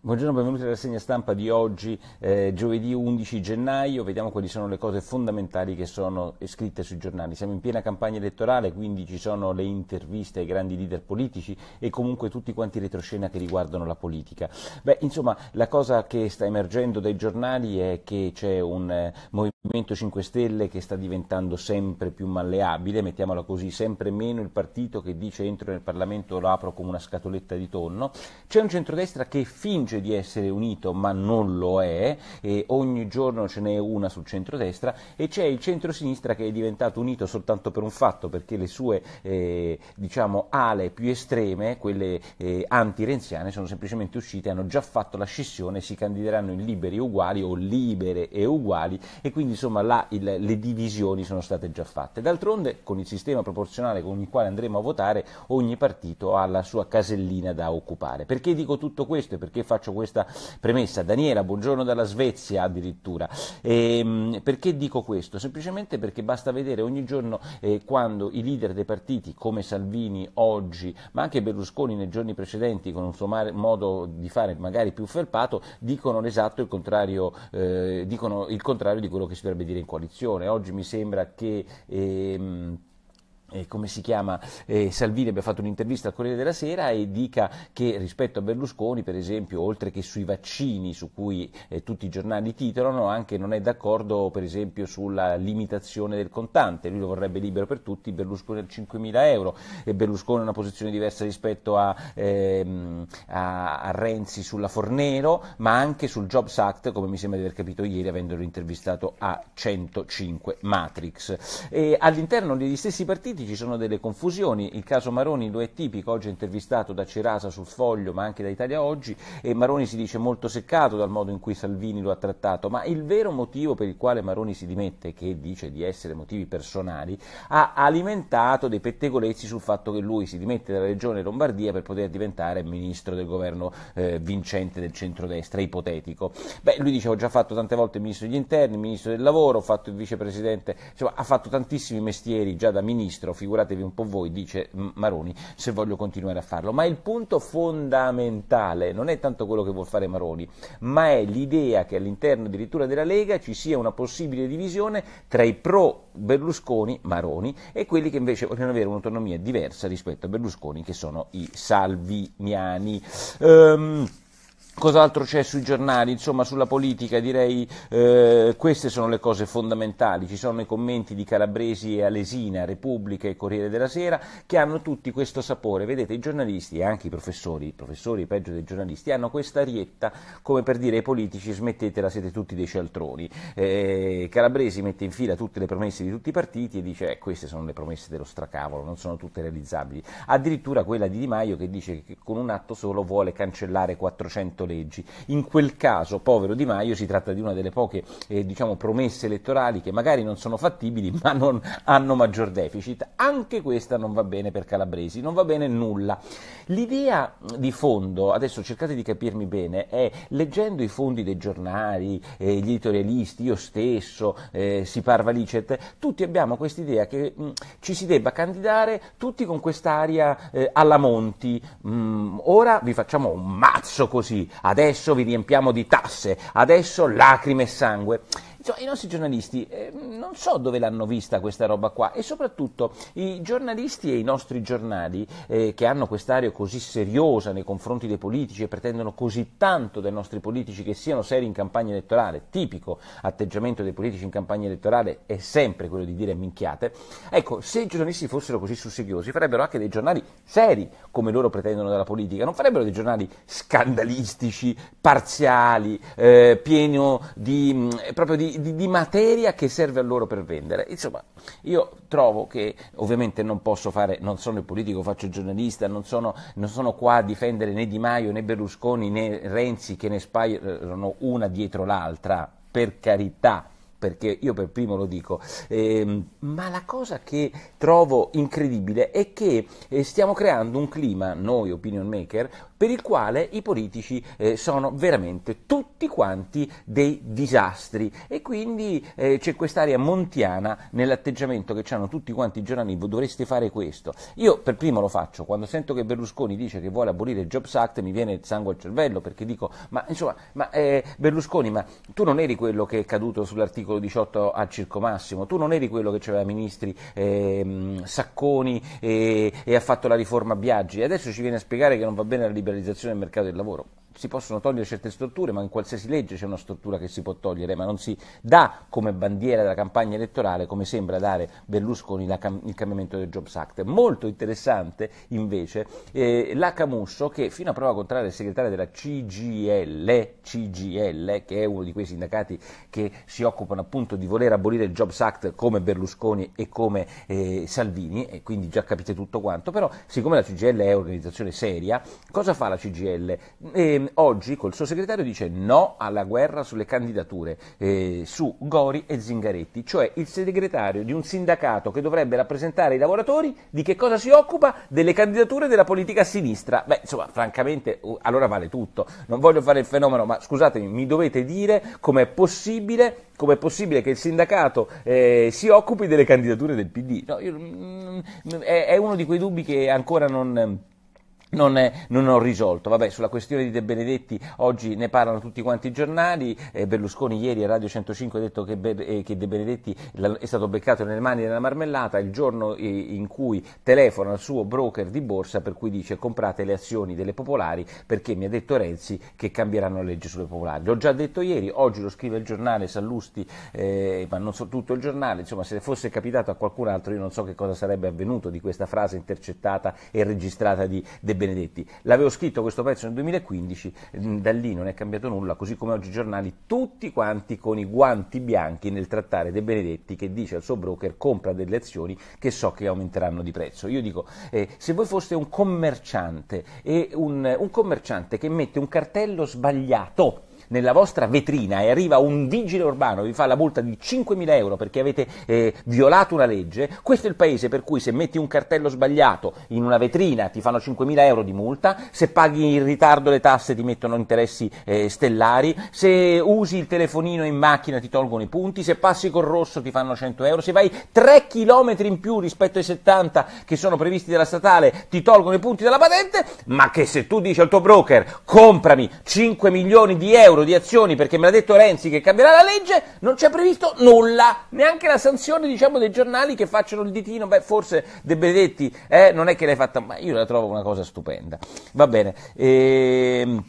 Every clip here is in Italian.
Buongiorno, benvenuti alla segna stampa di oggi, eh, giovedì 11 gennaio. Vediamo quali sono le cose fondamentali che sono scritte sui giornali. Siamo in piena campagna elettorale, quindi ci sono le interviste ai grandi leader politici e comunque tutti quanti retroscena che riguardano la politica. Beh, insomma, la cosa che sta emergendo dai giornali è che c'è un eh, Movimento 5 Stelle che sta diventando sempre più malleabile, mettiamola così, sempre meno il partito che dice entro nel Parlamento lo apro come una scatoletta di tonno. C'è un centrodestra che finge finge di essere unito ma non lo è, e ogni giorno ce n'è una sul centrodestra e c'è il centrosinistra che è diventato unito soltanto per un fatto, perché le sue eh, diciamo, ale più estreme, quelle eh, anti-renziane, sono semplicemente uscite, hanno già fatto la scissione, si candideranno in liberi e uguali o libere e uguali e quindi insomma là il, le divisioni sono state già fatte. D'altronde con il sistema proporzionale con il quale andremo a votare ogni partito ha la sua casellina da occupare. Perché dico tutto questo e perché faccio faccio questa premessa. Daniela, buongiorno dalla Svezia addirittura. E, ehm, perché dico questo? Semplicemente perché basta vedere ogni giorno eh, quando i leader dei partiti come Salvini oggi, ma anche Berlusconi nei giorni precedenti con un suo modo di fare magari più felpato, dicono l'esatto il contrario, eh, dicono il contrario di quello che si dovrebbe dire in coalizione. Oggi mi sembra che... Ehm, eh, come si chiama, eh, Salvini abbia fatto un'intervista al Corriere della Sera e dica che rispetto a Berlusconi, per esempio, oltre che sui vaccini su cui eh, tutti i giornali titolano, anche non è d'accordo per esempio sulla limitazione del contante, lui lo vorrebbe libero per tutti, Berlusconi a 5.000 euro e Berlusconi ha una posizione diversa rispetto a, ehm, a, a, Renzi sulla Fornero, ma anche sul Jobs Act, come mi sembra di aver capito ieri avendolo intervistato a 105 Matrix. E all'interno degli stessi partiti partiti ci sono delle confusioni, il caso Maroni lo è tipico, oggi è intervistato da Cerasa sul foglio ma anche da Italia Oggi e Maroni si dice molto seccato dal modo in cui Salvini lo ha trattato, ma il vero motivo per il quale Maroni si dimette, che dice di essere motivi personali, ha alimentato dei pettegolezzi sul fatto che lui si dimette dalla regione Lombardia per poter diventare ministro del governo eh, vincente del centrodestra, ipotetico. Beh, lui dice ho già fatto tante volte ministro degli interni, ministro del lavoro, ho fatto il vicepresidente, insomma ha fatto tantissimi mestieri già da ministro, all'estero, figuratevi un po' voi, dice Maroni, se voglio continuare a farlo. Ma il punto fondamentale non è tanto quello che vuol fare Maroni, ma è l'idea che all'interno addirittura della Lega ci sia una possibile divisione tra i pro Berlusconi, Maroni e quelli che invece vogliono avere un'autonomia diversa rispetto a Berlusconi, che sono i salviniani. Um, Cos'altro c'è sui giornali? Insomma, sulla politica direi eh, queste sono le cose fondamentali. Ci sono i commenti di Calabresi e Alesina, Repubblica e Corriere della Sera, che hanno tutti questo sapore. Vedete, i giornalisti e anche i professori, i professori peggio dei giornalisti, hanno questa rietta come per dire ai politici smettetela, siete tutti dei cialtroni. Eh, Calabresi mette in fila tutte le promesse di tutti i partiti e dice eh, queste sono le promesse dello stracavolo, non sono tutte realizzabili. Addirittura quella di Di Maio che dice che con un atto solo vuole cancellare 400 Leggi. In quel caso, povero Di Maio, si tratta di una delle poche eh, diciamo, promesse elettorali che magari non sono fattibili ma non hanno maggior deficit. Anche questa non va bene per Calabresi, non va bene nulla. L'idea di fondo, adesso cercate di capirmi bene, è leggendo i fondi dei giornali, eh, gli editorialisti, io stesso, eh, si parva licet, tutti abbiamo quest'idea che mh, mm, ci si debba candidare tutti con quest'aria eh, alla Monti. Mh, mm, ora vi facciamo un mazzo così, adesso vi riempiamo di tasse, adesso lacrime e sangue. Insomma, i nostri giornalisti eh, non so dove l'hanno vista questa roba qua e soprattutto i giornalisti e i nostri giornali eh, che hanno quest'area così seriosa nei confronti dei politici e pretendono così tanto dai nostri politici che siano seri in campagna elettorale, tipico atteggiamento dei politici in campagna elettorale è sempre quello di dire minchiate, ecco, se i giornalisti fossero così sussidiosi farebbero anche dei giornali seri come loro pretendono dalla politica, non farebbero dei giornali scandalistici, parziali, eh, pieno di, mm, proprio di di, di, materia che serve a loro per vendere. Insomma, io trovo che ovviamente non posso fare, non sono il politico, faccio il giornalista, non sono, non sono qua a difendere né Di Maio né Berlusconi né Renzi che ne spaiono eh, una dietro l'altra, per carità perché io per primo lo dico, eh, ma la cosa che trovo incredibile è che eh, stiamo creando un clima, noi opinion maker, per il quale i politici eh, sono veramente tutti quanti dei disastri e quindi eh, c'è quest'area montiana nell'atteggiamento che hanno tutti quanti i giornali, dovreste fare questo. Io per primo lo faccio, quando sento che Berlusconi dice che vuole abolire il Jobs Act mi viene il sangue al cervello perché dico, ma insomma, ma, eh, Berlusconi, ma tu non eri quello che è caduto sull'articolo l'articolo 18 al circo massimo, tu non eri quello che aveva ministri eh, Sacconi eh, e ha fatto la riforma Biaggi, adesso ci viene a spiegare che non va bene la liberalizzazione del mercato del lavoro si possono togliere certe strutture, ma in qualsiasi legge c'è una struttura che si può togliere, ma non si dà come bandiera della campagna elettorale, come sembra dare Berlusconi cam- il cambiamento del Jobs Act. Molto interessante invece eh, la Camusso che fino a prova contraria è il segretario della CGL, CGL, che è uno di quei sindacati che si occupano appunto di voler abolire il Jobs Act come Berlusconi e come eh, Salvini, e quindi già capite tutto quanto, però siccome la CGL è un'organizzazione seria, cosa fa la CGL? Eh, oggi col suo segretario dice no alla guerra sulle candidature eh, su Gori e Zingaretti, cioè il segretario di un sindacato che dovrebbe rappresentare i lavoratori, di che cosa si occupa? Delle candidature della politica a sinistra. Beh, insomma, francamente, uh, allora vale tutto. Non voglio fare il fenomeno, ma scusatemi, mi dovete dire com'è possibile com'è possibile che il sindacato eh, si occupi delle candidature del PD? No, io, mm, mm, è, è, uno di quei dubbi che ancora non non, è, non, ho risolto. Vabbè, sulla questione di De Benedetti oggi ne parlano tutti quanti i giornali. Eh, Berlusconi ieri a Radio 105 ha detto che, Be- eh, che De Benedetti è stato beccato nelle mani della marmellata il giorno eh, in cui telefona al suo broker di borsa per cui dice comprate le azioni delle popolari perché mi ha detto Renzi che cambieranno la legge sulle popolari. L'ho già detto ieri, oggi lo scrive il giornale Sallusti, eh, ma non so tutto il giornale. Insomma, se fosse capitato a qualcun altro io non so che cosa sarebbe avvenuto di questa frase intercettata e registrata di De Benedetti. Benedetti. L'avevo scritto questo pezzo nel 2015, mm, da lì non è cambiato nulla, così come oggi i giornali, tutti quanti con i guanti bianchi nel trattare De Benedetti che dice al suo broker compra delle azioni che so che aumenteranno di prezzo. Io dico, eh, se voi foste un commerciante e un, un commerciante che mette un cartello sbagliato nella vostra vetrina e arriva un vigile urbano, e vi fa la multa di 5.000 euro perché avete eh, violato una legge, questo è il paese per cui se metti un cartello sbagliato in una vetrina ti fanno 5.000 euro di multa, se paghi in ritardo le tasse ti mettono interessi eh, stellari, se usi il telefonino in macchina ti tolgono i punti, se passi col rosso ti fanno 100 euro, se vai 3 km in più rispetto ai 70 che sono previsti dalla statale ti tolgono i punti dalla patente, ma che se tu dici al tuo broker comprami 5 milioni di euro euro di azioni perché me l'ha detto Renzi che cambierà la legge, non c'è previsto nulla, neanche la sanzione diciamo, dei giornali che facciano il ditino, beh forse De Benedetti eh, non è che l'hai fatta, ma io la trovo una cosa stupenda. Va bene. Ehm...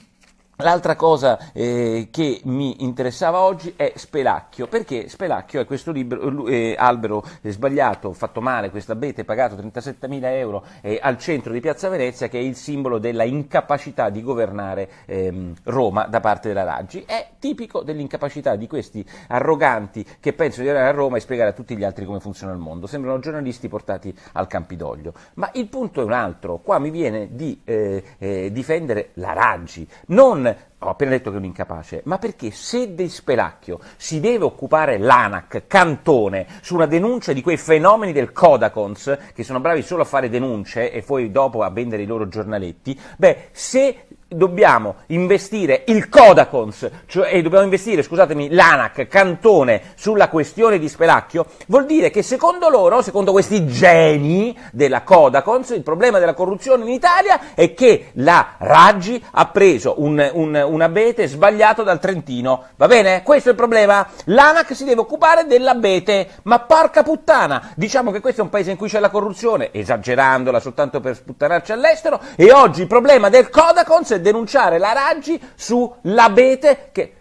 L'altra cosa eh, che mi interessava oggi è Spelacchio, perché Spelacchio è questo libro, eh, eh albero eh, sbagliato, fatto male, questa abete pagato 37.000 euro eh, al centro di Piazza Venezia, che è il simbolo della incapacità di governare ehm, Roma da parte della Raggi. È tipico dell'incapacità di questi arroganti che pensano di andare a Roma e spiegare a tutti gli altri come funziona il mondo. Sembrano giornalisti portati al Campidoglio. Ma il punto è un altro, qua mi viene di eh, difendere la Raggi, non ho appena detto che è un incapace, ma perché se De Spelacchio si deve occupare l'ANAC, Cantone, su una denuncia di quei fenomeni del Kodakons, che sono bravi solo a fare denunce e poi dopo a vendere i loro giornaletti, beh, se dobbiamo investire il Codacons, cioè eh, dobbiamo investire, scusatemi, l'ANAC, Cantone, sulla questione di Spelacchio, vuol dire che secondo loro, secondo questi geni della Codacons, il problema della corruzione in Italia è che la Raggi ha preso un, un, un abete sbagliato dal Trentino, va bene? Questo è il problema, l'ANAC si deve occupare dell'abete, ma porca puttana, diciamo che questo è un paese in cui c'è la corruzione, esagerandola soltanto per sputtanarci all'estero, e oggi il problema del Codacons denunciare la Raggi sull'abete che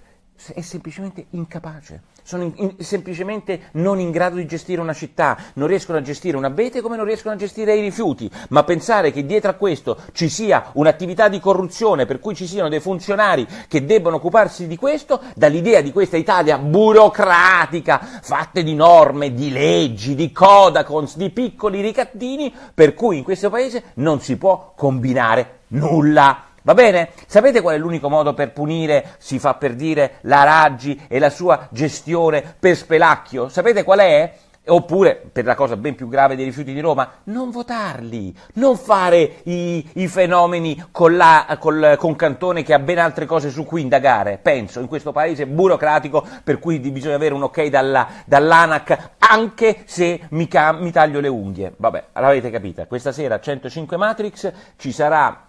è semplicemente incapace sono in, in, semplicemente non in grado di gestire una città, non riescono a gestire un abete come non riescono a gestire i rifiuti, ma pensare che dietro a questo ci sia un'attività di corruzione per cui ci siano dei funzionari che debbano occuparsi di questo, dall'idea di questa Italia burocratica, fatta di norme, di leggi, di codacons, di piccoli ricattini, per cui in questo paese non si può combinare nulla. Va bene? Sapete qual è l'unico modo per punire, si fa per dire, la Raggi e la sua gestione per spelacchio? Sapete qual è? Oppure, per la cosa ben più grave dei rifiuti di Roma, non votarli, non fare i, i fenomeni con, la, col, con, Cantone che ha ben altre cose su cui indagare. Penso, in questo paese burocratico per cui bisogna avere un ok dalla, dall'ANAC anche se mi, mi taglio le unghie. Vabbè, l'avete capita. Questa sera 105 Matrix ci sarà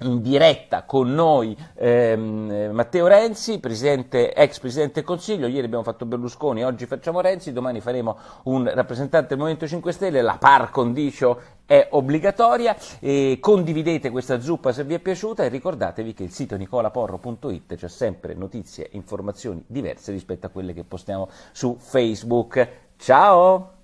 in diretta con noi ehm, Matteo Renzi, presidente, ex Presidente del Consiglio, ieri abbiamo fatto Berlusconi, oggi facciamo Renzi, domani faremo un rappresentante del Movimento 5 Stelle, la par condicio è obbligatoria, e condividete questa zuppa se vi è piaciuta e ricordatevi che il sito nicolaporro.it c'è sempre notizie e informazioni diverse rispetto a quelle che postiamo su Facebook. Ciao!